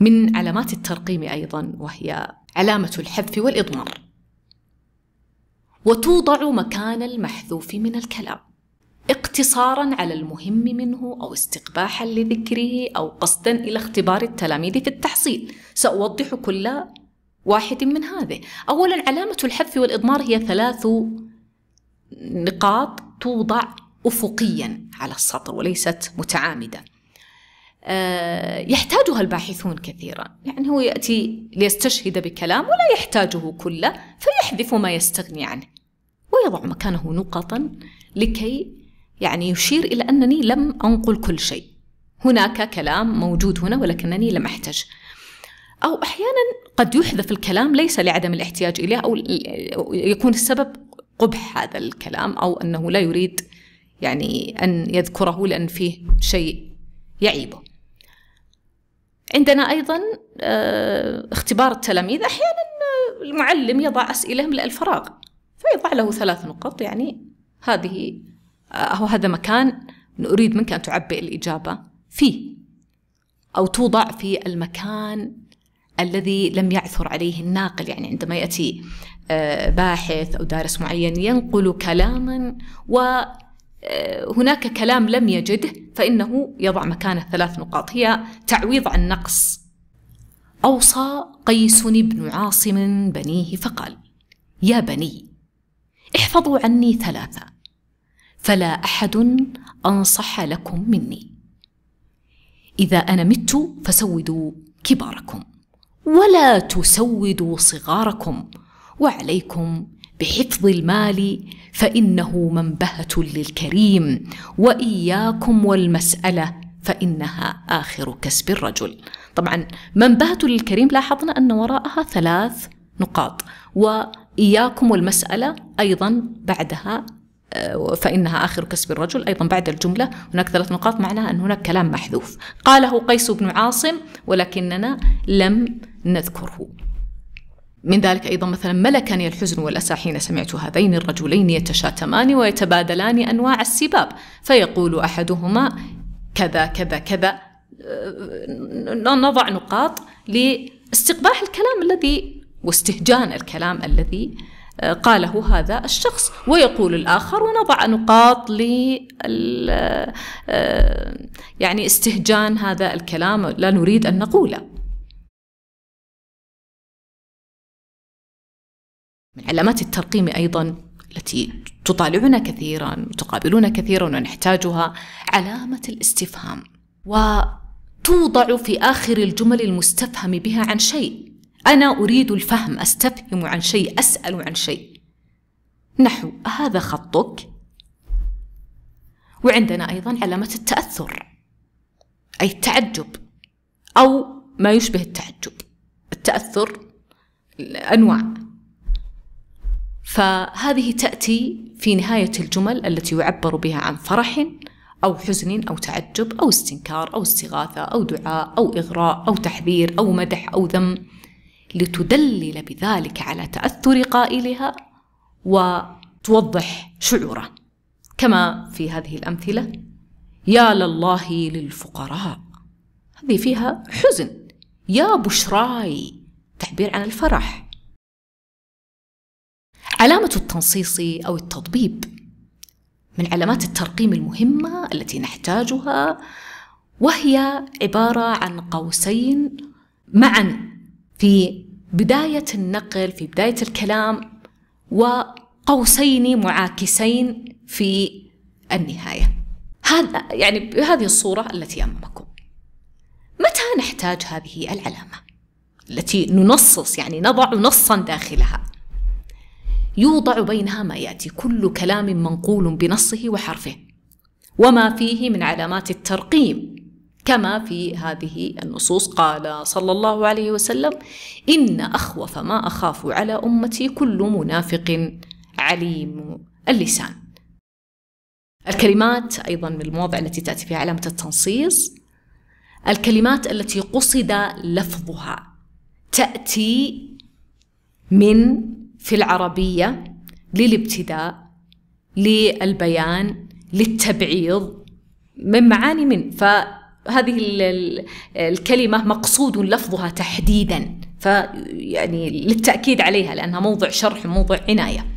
من علامات الترقيم أيضا وهي علامة الحذف والإضمار وتوضع مكان المحذوف من الكلام اقتصارا على المهم منه أو استقباحا لذكره أو قصدا إلى اختبار التلاميذ في التحصيل سأوضح كل واحد من هذه أولا علامة الحذف والإضمار هي ثلاث نقاط توضع أفقيا على السطر وليست متعامدة آه، يحتاجها الباحثون كثيرا يعني هو يأتي ليستشهد بكلام ولا يحتاجه كله فيحذف ما يستغني عنه ويضع مكانه نقطا لكي يعني يشير إلى أنني لم أنقل كل شيء هناك كلام موجود هنا ولكنني لم أحتج أو أحيانا قد يحذف الكلام ليس لعدم الاحتياج إليه أو يكون السبب قبح هذا الكلام أو أنه لا يريد يعني أن يذكره لأن فيه شيء يعيبه عندنا أيضا آه، اختبار التلاميذ أحيانا آه، المعلم يضع أسئلة ملء الفراغ فيضع له ثلاث نقط يعني هذه أو آه، هذا مكان أريد منك أن تعبئ الإجابة فيه أو توضع في المكان الذي لم يعثر عليه الناقل يعني عندما يأتي باحث أو دارس معين ينقل كلاما و آه، هناك كلام لم يجده فإنه يضع مكانه ثلاث نقاط هي تعويض عن نقص أوصى قيس بن عاصم بنيه فقال يا بني احفظوا عني ثلاثة فلا أحد أنصح لكم مني إذا أنا مت فسودوا كباركم ولا تسودوا صغاركم وعليكم بحفظ المال فانه منبهه للكريم واياكم والمساله فانها اخر كسب الرجل طبعا منبهه للكريم لاحظنا ان وراءها ثلاث نقاط واياكم والمساله ايضا بعدها آه، فإنها آخر كسب الرجل أيضا بعد الجملة هناك ثلاث نقاط معناها أن هناك كلام محذوف قاله قيس بن عاصم ولكننا لم نذكره من ذلك أيضا مثلا ملكني الحزن والأسى حين سمعت هذين الرجلين يتشاتمان ويتبادلان أنواع السباب فيقول أحدهما كذا كذا كذا آه، نضع نقاط لاستقباح الكلام الذي واستهجان الكلام الذي آه، قاله هذا الشخص ويقول الآخر ونضع نقاط ل آه، يعني استهجان هذا الكلام لا نريد أن نقوله من علامات الترقيم أيضا التي تطالعنا كثيرا وتقابلنا كثيرا ونحتاجها علامة الاستفهام وتوضع في آخر الجمل المستفهم بها عن شيء أنا أريد الفهم أستفهم عن شيء أسأل عن شيء نحو هذا خطك وعندنا أيضا علامة التأثر أي التعجب أو ما يشبه التعجب التأثر أنواع فهذه تأتي في نهاية الجمل التي يعبر بها عن فرح أو حزن أو تعجب أو استنكار أو استغاثة أو دعاء أو إغراء أو تحذير أو مدح أو ذم لتدلل بذلك على تأثر قائلها وتوضح شعوره كما في هذه الأمثلة يا لله للفقراء هذه فيها حزن يا بشراي تعبير عن الفرح علامة التنصيص أو التطبيب من علامات الترقيم المهمة التي نحتاجها وهي عبارة عن قوسين معا في بداية النقل في بداية الكلام وقوسين معاكسين في النهاية هذا يعني بهذه الصورة التي أمامكم متى نحتاج هذه العلامة التي ننصص يعني نضع نصا داخلها يوضع بينها ما ياتي كل كلام منقول بنصه وحرفه وما فيه من علامات الترقيم كما في هذه النصوص قال صلى الله عليه وسلم ان اخوف ما اخاف على امتي كل منافق عليم اللسان الكلمات ايضا من المواضع التي تاتي فيها علامه التنصيص الكلمات التي قصد لفظها تاتي من في العربية للابتداء للبيان للتبعيض من معاني من فهذه الكلمة مقصود لفظها تحديدا فيعني للتأكيد عليها لأنها موضع شرح وموضع عناية